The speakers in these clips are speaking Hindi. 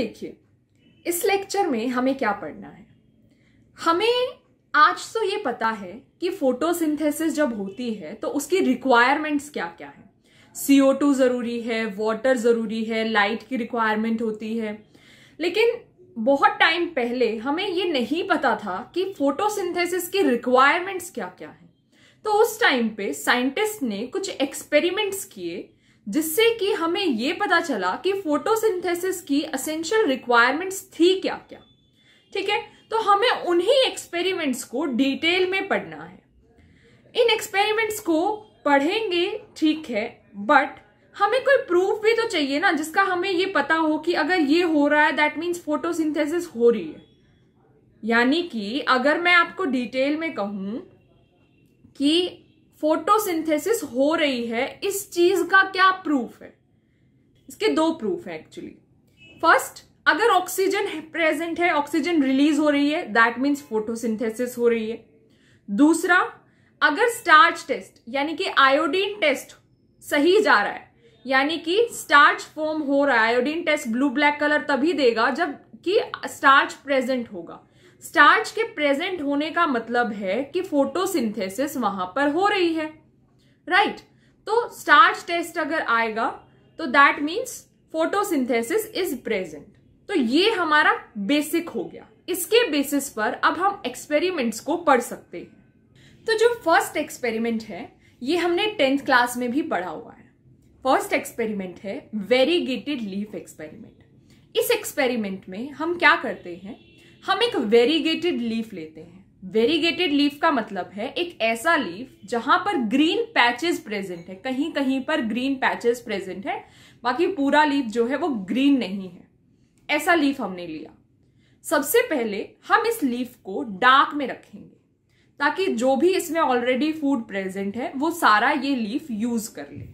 देखिए इस लेक्चर में हमें क्या पढ़ना है हमें आज तो ये पता है कि फोटोसिंथेसिस जब होती है तो उसकी रिक्वायरमेंट्स क्या क्या है सीओ टू जरूरी है वाटर जरूरी है लाइट की रिक्वायरमेंट होती है लेकिन बहुत टाइम पहले हमें ये नहीं पता था कि फोटोसिंथेसिस की रिक्वायरमेंट्स क्या क्या है तो उस टाइम पे साइंटिस्ट ने कुछ एक्सपेरिमेंट्स किए जिससे कि हमें ये पता चला कि फोटोसिंथेसिस की असेंशियल रिक्वायरमेंट्स थी क्या क्या ठीक है तो हमें उन्हीं एक्सपेरिमेंट्स को डिटेल में पढ़ना है इन एक्सपेरिमेंट्स को पढ़ेंगे ठीक है बट हमें कोई प्रूफ भी तो चाहिए ना जिसका हमें ये पता हो कि अगर ये हो रहा है दैट मीन्स फोटोसिंथेसिस हो रही है यानी कि अगर मैं आपको डिटेल में कहूं कि फोटोसिंथेसिस हो रही है इस चीज का क्या प्रूफ है इसके दो प्रूफ है एक्चुअली फर्स्ट अगर ऑक्सीजन प्रेजेंट है ऑक्सीजन रिलीज हो रही है दैट मीन्स फोटोसिंथेसिस हो रही है दूसरा अगर स्टार्च टेस्ट यानी कि आयोडीन टेस्ट सही जा रहा है यानी कि स्टार्च फॉर्म हो रहा है iodine test blue black colour तभी देगा जब कि स्टार्च प्रेजेंट होगा स्टार्च के प्रेजेंट होने का मतलब है कि फोटोसिंथेसिस वहां पर हो रही है राइट right? तो स्टार्च टेस्ट अगर आएगा तो that means photosynthesis is present तो ये हमारा बेसिक हो गया इसके बेसिस पर अब हम एक्सपेरिमेंट्स को पढ़ सकते हैं तो जो फर्स्ट एक्सपेरिमेंट है ये हमने टेंथ क्लास में भी पढ़ा हुआ है फर्स्ट एक्सपेरिमेंट है वेरीगेटेड लीफ एक्सपेरिमेंट इस एक्सपेरिमेंट में हम क्या करते हैं हम एक वेरीगेटेड लीफ लेते हैं वेरीगेटेड लीफ का मतलब है एक ऐसा लीफ जहां पर ग्रीन पैचेस प्रेजेंट है कहीं कहीं पर ग्रीन पैचेस प्रेजेंट है बाकी पूरा लीफ जो है वो ग्रीन नहीं है ऐसा लीफ हमने लिया सबसे पहले हम इस लीफ को डार्क में रखेंगे ताकि जो भी इसमें ऑलरेडी फूड प्रेजेंट है वो सारा ये लीफ यूज कर ले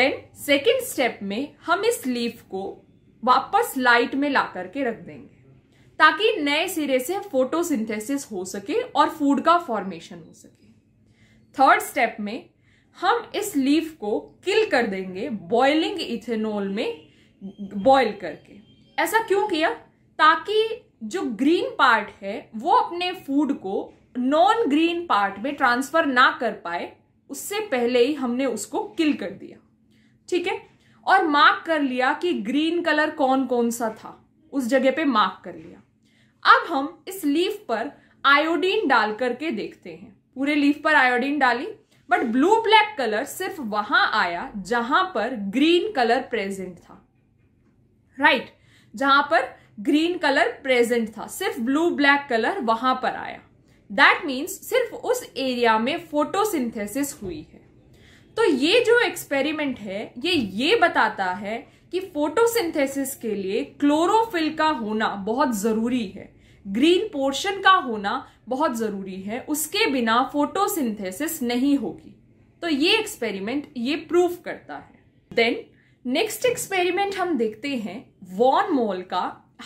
देन सेकेंड स्टेप में हम इस लीफ को वापस लाइट में ला करके रख देंगे ताकि नए सिरे से फोटोसिंथेसिस हो सके और फूड का फॉर्मेशन हो सके थर्ड स्टेप में हम इस लीफ को किल कर देंगे बॉइलिंग इथेनॉल में बॉइल करके ऐसा क्यों किया ताकि जो ग्रीन पार्ट है वो अपने फूड को नॉन ग्रीन पार्ट में ट्रांसफर ना कर पाए उससे पहले ही हमने उसको किल कर दिया ठीक है और मार्क कर लिया कि ग्रीन कलर कौन कौन सा था उस जगह पे मार्क कर लिया अब हम इस लीफ पर आयोडीन डाल करके देखते हैं पूरे लीफ पर आयोडीन डाली बट ब्लू ब्लैक कलर सिर्फ वहां आया जहां पर ग्रीन कलर प्रेजेंट था राइट right? जहां पर ग्रीन कलर प्रेजेंट था सिर्फ ब्लू ब्लैक कलर वहां पर आया दैट मीन्स सिर्फ उस एरिया में फोटोसिंथेसिस हुई है तो ये जो एक्सपेरिमेंट है ये ये बताता है कि फोटोसिंथेसिस के लिए क्लोरोफिल का होना बहुत जरूरी है ग्रीन पोर्शन का होना बहुत ज़रूरी है उसके बिना फोटोसिंथेसिस नहीं होगी तो ये एक्सपेरिमेंट ये प्रूफ करता है देन नेक्स्ट एक्सपेरिमेंट हम देखते हैं वॉन मोल का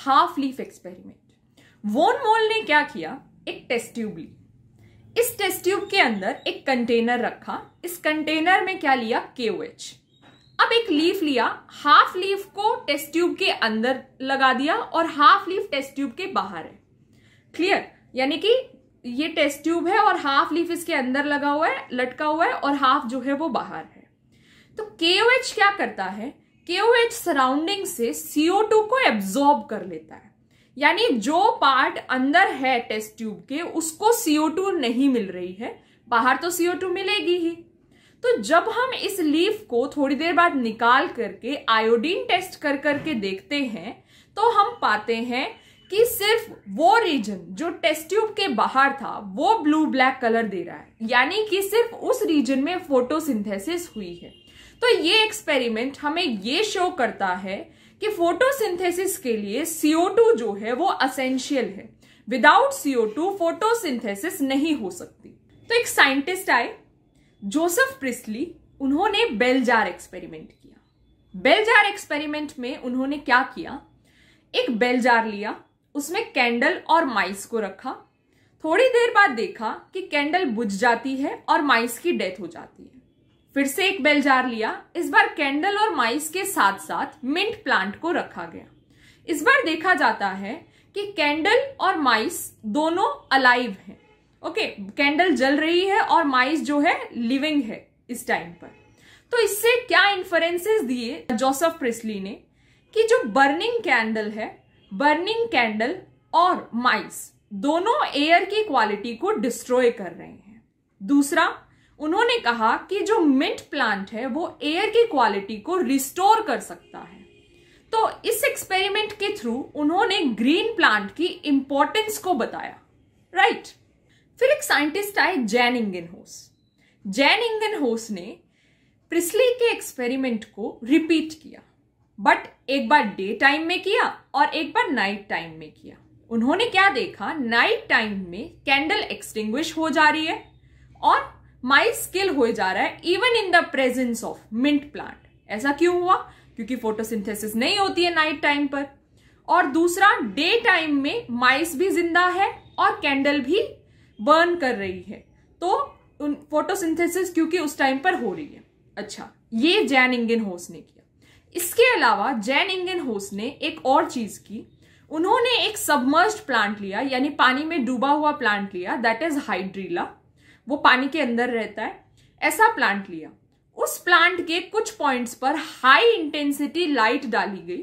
half leaf experiment von Mohl ने क्या किया एक टेस्ट ट्यूब ली इस टेस्ट ट्यूब के अंदर एक कंटेनर रखा इस कंटेनर में क्या लिया के अब एक लीफ लिया हाफ लीफ को टेस्ट ट्यूब के अंदर लगा दिया और हाफ लीफ टेस्ट ट्यूब के बाहर है क्लियर यानी कि ये टेस्ट ट्यूब है और हाफ लीफ इसके अंदर लगा हुआ है लटका हुआ है और हाफ जो है वो बाहर है तो KOH क्या करता है KOH सराउंडिंग से CO2 को एब्जॉर्ब कर लेता है यानी जो पार्ट अंदर है टेस्ट ट्यूब के उसको CO2 नहीं मिल रही है बाहर तो CO2 मिलेगी ही तो जब हम इस लीफ को थोड़ी देर बाद निकाल करके आयोडीन टेस्ट कर करके देखते हैं तो हम पाते हैं कि सिर्फ वो रीजन जो टेस्ट ट्यूब के बाहर था वो ब्लू ब्लैक कलर दे रहा है यानी कि सिर्फ उस रीजन में फोटोसिंथेसिस हुई है तो ये एक्सपेरिमेंट हमें ये शो करता है कि फोटोसिंथेसिस के लिए CO2 जो है वो असेंशियल है विदाउट CO2 फोटोसिंथेसिस नहीं हो सकती तो एक साइंटिस्ट आए जोसेफ प्रिस्ली उन्होंने बेलजार एक्सपेरिमेंट किया बेलजार एक्सपेरिमेंट में उन्होंने क्या किया एक बेलजार लिया उसमें कैंडल और माइस को रखा थोड़ी देर बाद देखा कि कैंडल बुझ जाती है और माइस की डेथ हो जाती है फिर से एक बेल जार लिया इस बार कैंडल और माइस के साथ साथ मिंट प्लांट को रखा गया इस बार देखा जाता है कि कैंडल और माइस दोनों अलाइव हैं ओके कैंडल जल रही है और माइस जो है लिविंग है इस टाइम पर तो इससे क्या इन्फरेंसेस दिए जोसेफ प्रिस्ली ने कि जो बर्निंग कैंडल है बर्निंग कैंडल और माइस दोनों एयर की क्वालिटी को डिस्ट्रॉय कर रहे हैं दूसरा उन्होंने कहा कि जो मिंट प्लांट है वो एयर की क्वालिटी को रिस्टोर कर सकता है तो इस एक्सपेरिमेंट के थ्रू उन्होंने ग्रीन प्लांट की इंपॉर्टेंस को बताया राइट right. फिर एक साइंटिस्ट आए जैन इंगन होस जैन इंगन होस ने प्रिस्ली के एक्सपेरिमेंट को रिपीट किया बट एक बार डे टाइम में किया और एक बार नाइट टाइम में किया उन्होंने क्या देखा नाइट टाइम में कैंडल एक्सटिंग्विश हो जा रही है और माइस स्किल हो जा रहा है even in the presence of mint plant ऐसा क्यों हुआ क्योंकि फोटोसिंथेसिस नहीं होती है नाइट टाइम पर और दूसरा डे टाइम में माइस भी जिंदा है और कैंडल भी बर्न कर रही है तो फोटोसिंथेसिस क्योंकि उस टाइम पर हो रही है अच्छा ये जैन इंगिन होस ने किया इसके अलावा जैन इंडियन होस ने एक और चीज की उन्होंने एक सबमर्स्ड प्लांट लिया यानी पानी में डूबा हुआ प्लांट लिया दैट इज हाइड्रीला वो पानी के अंदर रहता है ऐसा प्लांट लिया उस प्लांट के कुछ पॉइंट्स पर हाई इंटेंसिटी लाइट डाली गई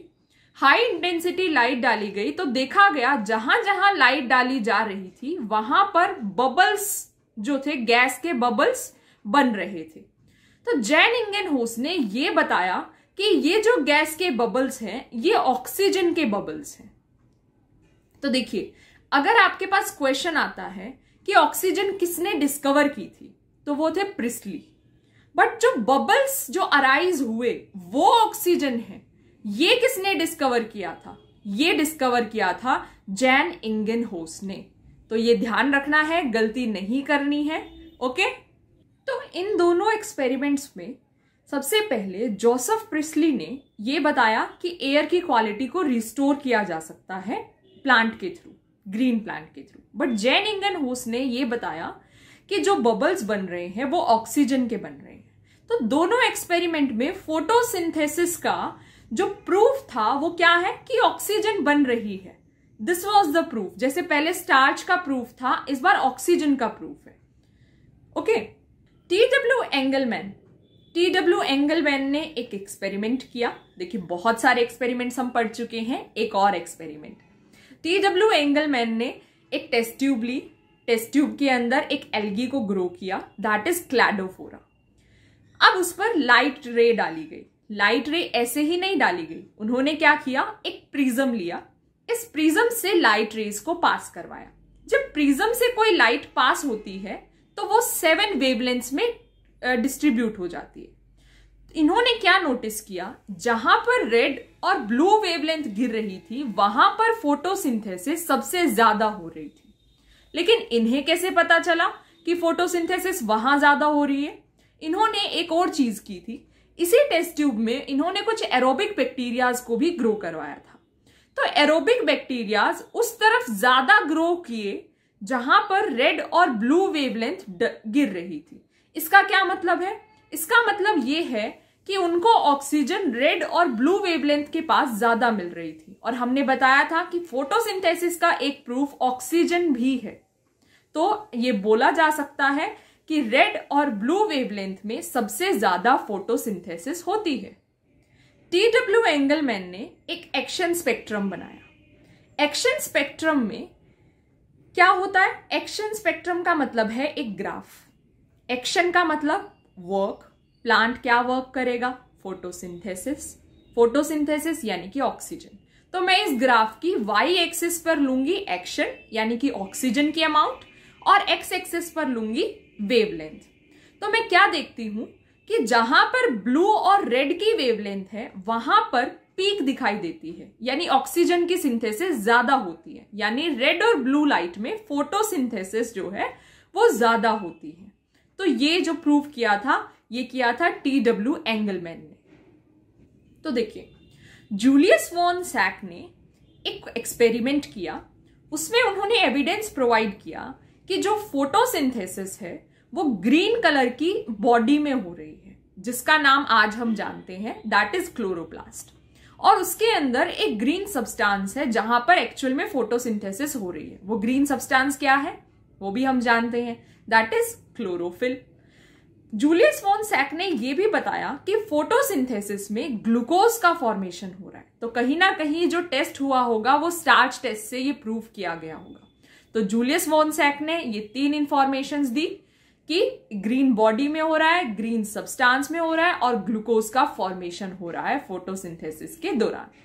हाई इंटेंसिटी लाइट डाली गई तो देखा गया जहां जहां लाइट डाली जा रही थी वहां पर बबल्स जो थे गैस के बबल्स बन रहे थे तो जैन इंगन होस ने यह बताया कि ये जो गैस के बबल्स हैं ये ऑक्सीजन के बबल्स हैं तो देखिए अगर आपके पास क्वेश्चन आता है कि ऑक्सीजन किसने डिस्कवर की थी तो वो थे प्रिस्टली बट जो बबल्स जो अराइज हुए वो ऑक्सीजन है ये किसने डिस्कवर किया था ये डिस्कवर किया था जैन इंगन होस ने तो ये ध्यान रखना है गलती नहीं करनी है ओके तो इन दोनों एक्सपेरिमेंट्स में सबसे पहले जोसेफ प्रिस्ली ने यह बताया कि एयर की क्वालिटी को रिस्टोर किया जा सकता है प्लांट के थ्रू ग्रीन प्लांट के through but Jan Ingenhousz ने यह बताया कि जो बबल्स बन रहे हैं वो ऑक्सीजन के बन रहे हैं तो दोनों एक्सपेरिमेंट में फोटोसिंथेसिस का जो प्रूफ था वो क्या है कि ऑक्सीजन बन रही है दिस वॉज द प्रूफ जैसे पहले स्टार्च का प्रूफ था इस बार ऑक्सीजन का प्रूफ है okay T W Engelmann T W Engel Engelmann ने एक एक्सपेरिमेंट किया देखिए बहुत सारे एक्सपेरिमेंट्स हम पढ़ चुके हैं एक और experiment T W Engelmann ने एक टेस्ट ट्यूब ली टेस्ट ट्यूब के अंदर एक एल्गी को ग्रो किया दैट इज क्लैडोफोरा अब उस पर लाइट रे डाली गई लाइट रे ऐसे ही नहीं डाली गई उन्होंने क्या किया एक प्रिज्म लिया इस प्रिज्म से लाइट रेज को पास करवाया जब प्रिज्म से कोई लाइट पास होती है तो वो सेवन वेवलेंथ्स में डिस्ट्रीब्यूट हो जाती है इन्होंने क्या नोटिस किया जहां पर रेड और ब्लू वेवलेंथ गिर रही थी वहां पर फोटोसिंथेसिस सबसे ज्यादा हो रही थी लेकिन इन्हें कैसे पता चला कि फोटोसिंथेसिस वहां ज्यादा हो रही है इन्होंने एक और चीज की थी इसी टेस्ट ट्यूब में इन्होंने कुछ एरोबिक बैक्टीरियाज को भी ग्रो करवाया था तो एरोबिक बैक्टीरियाज उस तरफ ज्यादा ग्रो किए जहां पर रेड और ब्लू वेवलेंथ गिर रही थी इसका क्या मतलब है इसका मतलब ये है कि उनको ऑक्सीजन रेड और ब्लू वेवलेंथ के पास ज्यादा मिल रही थी और हमने बताया था कि फोटोसिंथेसिस का एक प्रूफ ऑक्सीजन भी है तो ये बोला जा सकता है कि रेड और ब्लू वेवलेंथ में सबसे ज्यादा फोटोसिंथेसिस होती है टी डब्ल्यू एंगलमैन ने एक एक्शन स्पेक्ट्रम बनाया एक्शन स्पेक्ट्रम में क्या होता है एक्शन स्पेक्ट्रम का मतलब है एक ग्राफ एक्शन का मतलब वर्क प्लांट क्या वर्क करेगा फोटोसिंथेसिस फोटोसिंथेसिस यानी कि ऑक्सीजन तो मैं इस ग्राफ की वाई एक्सिस पर लूंगी एक्शन यानी कि ऑक्सीजन की अमाउंट और एक्स एक्सिस पर लूंगी वेवलेंथ तो मैं क्या देखती हूं कि जहां पर ब्लू और रेड की वेवलेंथ है वहां पर पीक दिखाई देती है यानी ऑक्सीजन की सिंथेसिस ज्यादा होती है यानी रेड और ब्लू लाइट में फोटोसिंथेसिस जो है वो ज्यादा होती है तो ये जो प्रूव किया था ये किया था टी डब्ल्यू एंगलमैन ने तो देखिए जूलियस वॉन सैक ने एक एक्सपेरिमेंट किया उसमें उन्होंने एविडेंस प्रोवाइड किया कि जो फोटोसिंथेसिस है वो ग्रीन कलर की बॉडी में हो रही है जिसका नाम आज हम जानते हैं दैट इज क्लोरोप्लास्ट और उसके अंदर एक ग्रीन सब्सटेंस है जहां पर एक्चुअल में फोटोसिंथेसिस हो रही है वो ग्रीन सब्सटेंस क्या है वो भी हम जानते हैं that is chlorophyll Julius von Sachs ने यह भी बताया कि फोटोसिंथेसिस में ग्लूकोज का फॉर्मेशन हो रहा है तो कहीं ना कहीं जो टेस्ट हुआ होगा वो स्टार्च टेस्ट से ये प्रूव किया गया होगा तो जूलियस वॉन सैक ने ये तीन इंफॉर्मेशन दी कि ग्रीन बॉडी में हो रहा है ग्रीन सब्सटेंस में हो रहा है और ग्लूकोज का फॉर्मेशन हो रहा है फोटोसिंथेसिस के दौरान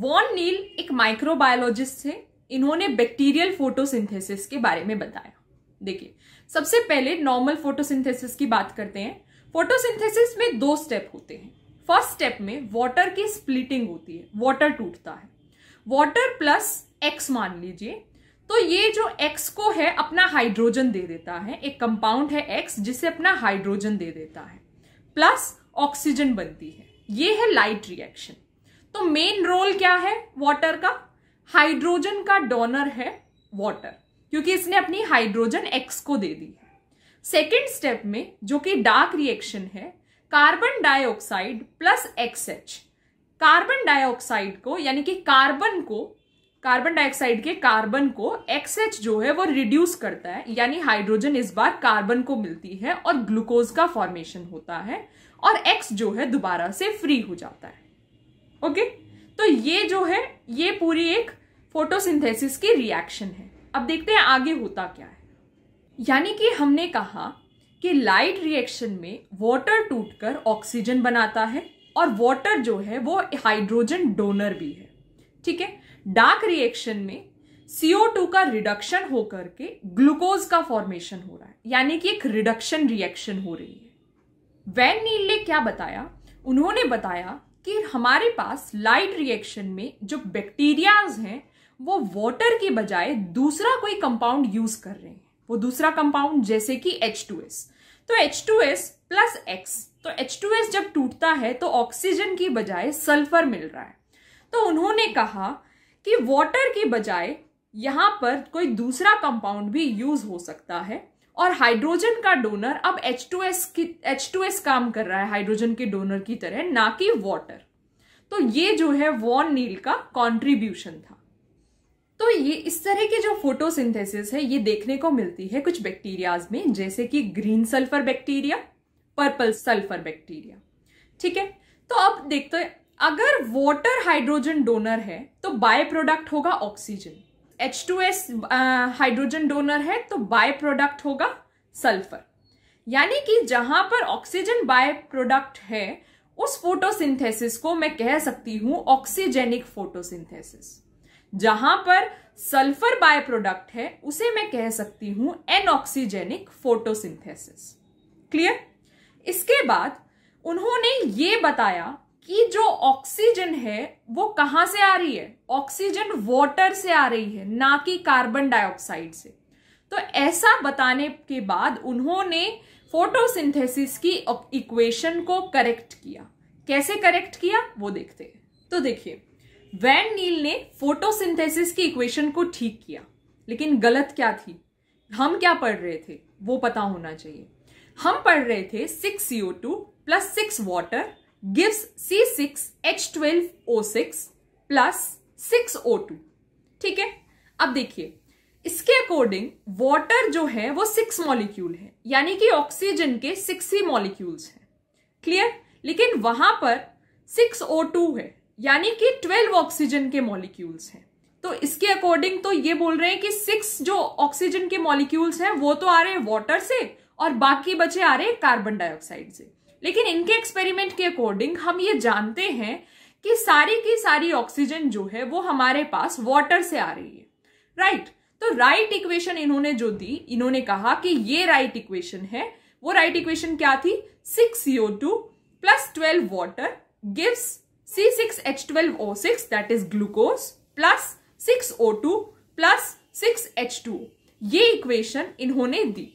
वॉन नील एक माइक्रोबायोलॉजिस्ट थे इन्होंने बैक्टीरियल फोटोसिंथेसिस के बारे में बताया देखिए सबसे पहले नॉर्मल फोटोसिंथेसिस की बात करते हैं फोटोसिंथेसिस में दो स्टेप होते हैं फर्स्ट स्टेप में वाटर की स्प्लिटिंग होती है वाटर टूटता है वाटर प्लस एक्स मान लीजिए तो ये जो एक्स को है अपना हाइड्रोजन दे देता है एक कंपाउंड है एक्स जिसे अपना हाइड्रोजन दे देता है प्लस ऑक्सीजन बनती है ये है लाइट रिएक्शन तो मेन रोल क्या है वाटर का हाइड्रोजन का डोनर है वाटर क्योंकि इसने अपनी हाइड्रोजन एक्स को दे दी है सेकेंड स्टेप में जो कि डार्क रिएक्शन है carbon dioxide plus X H carbon dioxide को यानी कि कार्बन को कार्बन डाइऑक्साइड के कार्बन को एक्सएच जो है वो रिड्यूस करता है यानी हाइड्रोजन इस बार कार्बन को मिलती है और ग्लूकोज का फॉर्मेशन होता है और एक्स जो है दोबारा से फ्री हो जाता है ओके okay? तो ये जो है ये पूरी एक फोटोसिंथेसिस की रिएक्शन है अब देखते हैं आगे होता क्या है यानी कि हमने कहा कि लाइट रिएक्शन में वाटर टूटकर ऑक्सीजन बनाता है और वाटर जो है वो हाइड्रोजन डोनर भी है ठीक है डार्क रिएक्शन में CO2 का रिडक्शन होकर के ग्लूकोज का फॉर्मेशन हो रहा है यानी कि एक रिडक्शन रिएक्शन हो रही है वैन नील ने क्या बताया उन्होंने बताया कि हमारे पास लाइट रिएक्शन में जो बैक्टीरियाज हैं वो वाटर की बजाय दूसरा कोई कंपाउंड यूज कर रहे हैं वो दूसरा कंपाउंड जैसे कि H2S तो H2S प्लस X तो H2S जब टूटता है तो ऑक्सीजन की बजाय सल्फर मिल रहा है तो उन्होंने कहा कि वाटर की बजाय यहां पर कोई दूसरा कंपाउंड भी यूज हो सकता है और हाइड्रोजन का डोनर अब एच की एस काम कर रहा है हाइड्रोजन के डोनर की तरह ना कि वॉटर तो ये जो है वॉन नील का कॉन्ट्रीब्यूशन था तो ये इस तरह की जो फोटोसिंथेसिस है ये देखने को मिलती है कुछ बैक्टीरियाज में जैसे कि green sulphur bacteria purple sulphur bacteria ठीक है तो अब देखते हैं अगर वाटर हाइड्रोजन डोनर है तो बाय प्रोडक्ट होगा oxygen H two S hydrogen donor है तो बाय प्रोडक्ट होगा सल्फर यानी कि जहां पर ऑक्सीजन बाय प्रोडक्ट है उस फोटोसिंथेसिस को मैं कह सकती हूं ऑक्सीजेनिक फोटोसिंथेसिस जहां पर सल्फर बाय प्रोडक्ट है उसे मैं कह सकती हूं एनऑक्सीजेनिक फोटोसिंथेसिस क्लियर इसके बाद उन्होंने ये बताया कि जो ऑक्सीजन है वो कहां से आ रही है ऑक्सीजन वाटर से आ रही है ना कि कार्बन डाइऑक्साइड से तो ऐसा बताने के बाद उन्होंने फोटोसिंथेसिस की इक्वेशन को करेक्ट किया कैसे करेक्ट किया वो देखते हैं तो देखिए वैन नील ने फोटोसिंथेसिस की इक्वेशन को ठीक किया लेकिन गलत क्या थी हम क्या पढ़ रहे थे वो पता होना चाहिए हम पढ़ रहे थे six CO two plus six water gives C6H12O6 plus six O two ठीक है अब देखिए इसके अकॉर्डिंग वाटर जो है वो सिक्स मॉलिक्यूल है यानी कि ऑक्सीजन के सिक्स ही मॉलिक्यूल्स हैं क्लियर लेकिन वहां पर सिक्स ओ टू है यानी कि ट्वेल्व ऑक्सीजन के मॉलिक्यूल्स हैं तो इसके अकॉर्डिंग तो ये बोल रहे हैं कि सिक्स जो ऑक्सीजन के मॉलिक्यूल्स हैं वो तो आ रहे हैं वाटर से और बाकी बचे आ रहे हैं कार्बन डाइऑक्साइड से लेकिन इनके एक्सपेरिमेंट के अकॉर्डिंग हम ये जानते हैं कि सारी की सारी ऑक्सीजन जो है वो हमारे पास वाटर से आ रही है राइट right. तो राइट right इक्वेशन इन्होंने जो दी इन्होंने कहा कि ये राइट right इक्वेशन है वो राइट right इक्वेशन क्या थी six CO two plus twelve water gives C six H twelve O six that is glucose plus six O two plus six H two ये इक्वेशन इन्होंने दी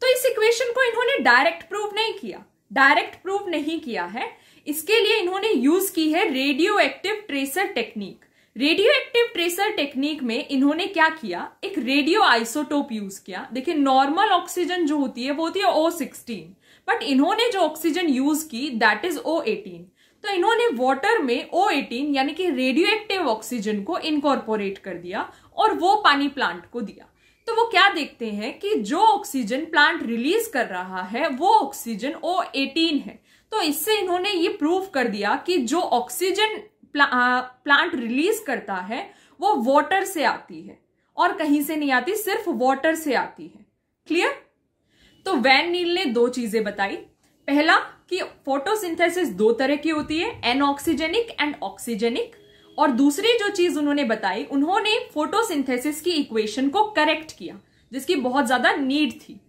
तो इस इक्वेशन को इन्होंने डायरेक्ट प्रूव नहीं किया डायरेक्ट प्रूव नहीं किया है इसके लिए इन्होंने यूज की है radioactive tracer technique radioactive tracer technique में इन्होंने क्या किया एक रेडियो आइसोटोप यूज किया देखिए नॉर्मल ऑक्सीजन जो होती है वो होती है ओ सिक्सटीन बट इन्होंने जो ऑक्सीजन यूज की दैट इज ओ एटीन तो इन्होंने वॉटर में ओ एटीन यानी कि रेडियो एक्टिव ऑक्सीजन को इनकॉर्पोरेट कर दिया और वो पानी प्लांट को दिया तो वो क्या देखते हैं कि जो ऑक्सीजन प्लांट रिलीज कर रहा है वो ऑक्सीजन ओ एटीन है तो इससे इन्होंने ये प्रूव कर दिया कि जो ऑक्सीजन प्ला, प्लांट रिलीज करता है वो वाटर से आती है और कहीं से नहीं आती सिर्फ वाटर से आती है क्लियर तो वैन नील ने दो चीजें बताई पहला कि फोटोसिंथेसिस दो तरह की होती है एनऑक्सीजेनिक एंड ऑक्सीजेनिक और दूसरी जो चीज उन्होंने बताई उन्होंने फोटोसिंथेसिस की इक्वेशन को करेक्ट किया जिसकी बहुत ज्यादा नीड थी